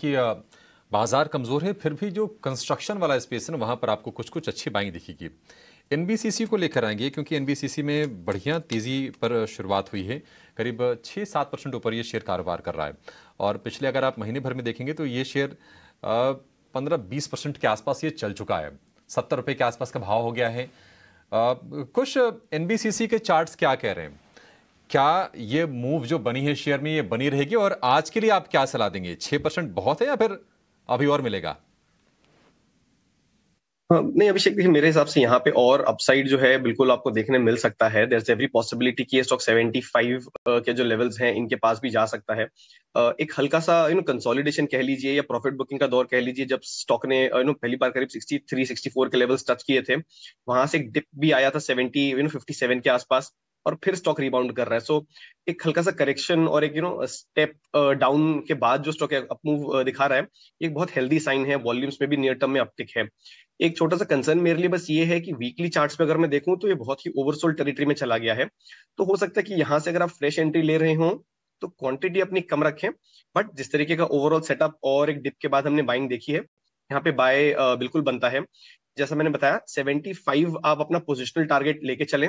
देखिए बाजार कमज़ोर है फिर भी जो कंस्ट्रक्शन वाला स्पेस है ना वहाँ पर आपको कुछ कुछ अच्छी बाइंग दिखेगी एन को लेकर आएंगे क्योंकि एन में बढ़िया तेज़ी पर शुरुआत हुई है करीब छः सात परसेंट ऊपर ये शेयर कारोबार कर रहा है और पिछले अगर आप महीने भर में देखेंगे तो ये शेयर पंद्रह बीस परसेंट के आसपास ये चल चुका है सत्तर रुपये के आसपास का भाव हो गया है कुछ एन के चार्ट्स क्या कह रहे हैं क्या ये मूव जो बनी है शेयर में ये बनी रहेगी और आज के लिए आप क्या सलाह देंगे छह परसेंट बहुत है या फिर अभी और मिलेगा हाँ, नहीं अभिषेक देखिए मेरे हिसाब से यहाँ पे और अपसाइड जो है बिल्कुल आपको देखने मिल सकता है देर एवरी पॉसिबिलिटी की स्टॉक 75 के जो लेवल्स हैं इनके पास भी जा सकता है uh, एक हल्का सा यू नो कंसोलिडेशन कह लीजिए या प्रॉफिट बुकिंग का दौर कह लीजिए जब स्टॉक ने यू uh, नो पहली बार करीब 63 64 के लेवल्स टच किए थे वहां से एक डिप भी आया था सेवेंटी यू नो फिफ्टी के आसपास और फिर स्टॉक रिबाउंड कर रहा है सो so, एक हल्का सा करेक्शन और एक यू नो स्टेप डाउन के बाद जो स्टॉक अप मूव दिखा रहा है एक बहुत हेल्दी साइन है वॉल्यूम्स में भी नियर टर्म में अपटिक है एक छोटा सा कंसर्न मेरे लिए बस ये है कि वीकली चार्ट्स पे अगर मैं देखूं तो ये बहुत ही ओवरसोल्ड टेरिटरी में चला गया है तो हो सकता है कि यहाँ से अगर आप फ्रेश एंट्री ले रहे हो तो क्वांटिटी अपनी कम रखें बट जिस तरीके का ओवरऑल सेटअप और एक डिप के बाद हमने बाइंग देखी है यहाँ पे बाय uh, बिल्कुल बनता है जैसा मैंने बताया 75 आप अपना पोजिशनल टारगेट लेके चलें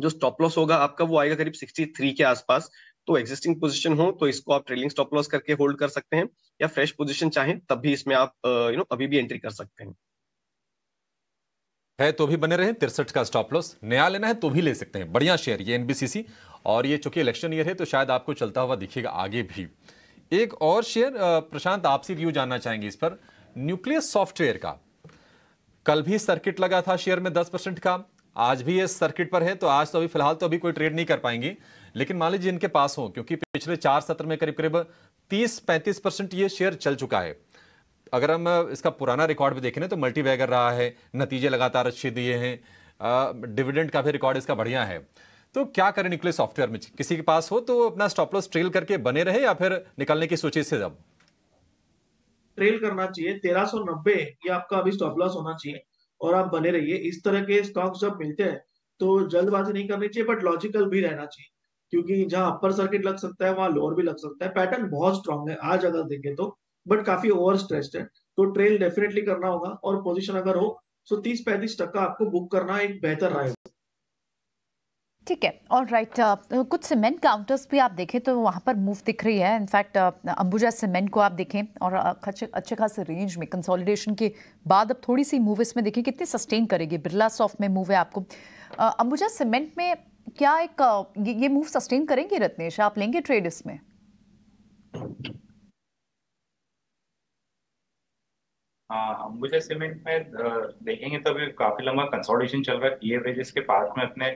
जो स्टॉप लॉस होगा आपका वो आएगा करीब 63 के आसपास तो एग्जिस्टिंग पोजीशन हो तो इसको आप ट्रेलिंग स्टॉप लॉस करके होल्ड कर सकते हैं या फ्रेश पोजीशन चाहें तब भी इसमें आप यू नो अभी भी एंट्री कर सकते हैं है तो भी बने रहे तिरसठ का स्टॉप लॉस नया लेना है तो भी ले सकते हैं बढ़िया शेयर ये एनबीसीसी और ये चूंकि इलेक्शन ईयर है तो शायद आपको चलता हुआ दिखेगा आगे भी एक और शेयर प्रशांत आपसे व्यू जानना चाहेंगे इस पर न्यूक्लियस सॉफ्टवेयर का कल भी सर्किट लगा था शेयर में दस परसेंट का आज भी ये सर्किट पर है तो आज तो अभी फिलहाल तो अभी कोई ट्रेड नहीं कर पाएंगी लेकिन मान लीजिए इनके पास हो क्योंकि पिछले चार सत्र में करीब करीब तीस पैंतीस परसेंट ये शेयर चल चुका है अगर हम इसका पुराना रिकॉर्ड भी देखें तो मल्टी वैगर रहा है नतीजे लगातार अच्छे दिए हैं डिविडेंड का भी रिकॉर्ड इसका बढ़िया है तो क्या करें निकले सॉफ्टवेयर में किसी के पास हो तो अपना स्टॉप लॉस ट्रेल करके बने रहे या फिर निकलने की सोचे इससे जब ट्रेल करना चाहिए 1390 ये आपका अभी स्टॉप लॉस होना चाहिए और आप बने रहिए इस तरह के स्टॉक्स जब मिलते हैं तो जल्दबाजी नहीं करनी चाहिए बट लॉजिकल भी रहना चाहिए क्योंकि जहां अपर सर्किट लग सकता है वहां लोअर भी लग सकता है पैटर्न बहुत स्ट्रांग है आज अगर देखें तो बट काफी ओवर स्ट्रेस्ड है तो ट्रेल डेफिनेटली करना होगा और पोजिशन अगर हो तो तीस पैंतीस टक्का आपको बुक करना एक बेहतर राय ठीक है और राइट right, uh, कुछ सीमेंट काउंटर्स भी आप देखें तो वहाँ पर मूव दिख रही है इनफैक्ट uh, अंबुजा सीमेंट को आप देखें और uh, अच्छे अच्छे खासे रेंज में कंसोलिडेशन के बाद अब थोड़ी सी मूव इसमें देखें कितनी सस्टेन करेगी बिरला सॉफ्ट में मूव है आपको uh, अंबुजा सीमेंट में क्या एक uh, ये, ये मूव सस्टेन करेंगे रत्नेश आप लेंगे ट्रेड इसमें हाँ अंबुजा हाँ, सीमेंट में देखेंगे तो अभी काफी लंबा कंसोलिडेशन चल रहा है पीए ब्रिजेस के पास में अपने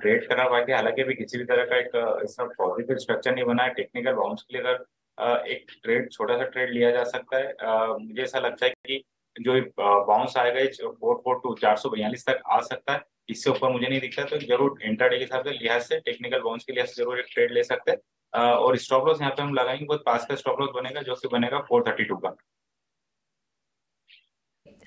ट्रेड करा हुआ है हालांकि अभी किसी भी तरह का एक इसका पॉजिटिव स्ट्रक्चर नहीं बना है टेक्निकल बाउंस के लिए अगर एक ट्रेड छोटा सा ट्रेड लिया जा सकता है मुझे ऐसा लगता है कि जो बाउंस आएगा फोर फोर टू चार सौ बयालीस तक आ सकता है इससे ऊपर मुझे नहीं दिखता तो जरूर इंटरडे के हिसाब से लिहाज से टेक्निकल बाउंस के लिहाज से जरूर एक ट्रेड ले सकते हैं और स्टॉप लॉस यहाँ पे हम लगाएंगे बहुत पास का स्टॉप लॉस बनेगा जो कि बनेगा फोर थर्टी टू का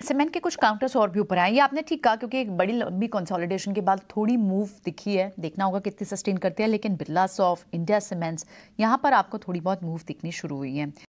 सीमेंट के कुछ काउंटर्स और भी ऊपर आए ये आपने ठीक कहा क्योंकि एक बड़ी लंबी कंसोलिडेशन के बाद थोड़ी मूव दिखी है देखना होगा कितनी सस्टेन करते हैं लेकिन बिरला सॉफ्ट इंडिया सीमेंट्स यहाँ पर आपको थोड़ी बहुत मूव दिखनी शुरू हुई है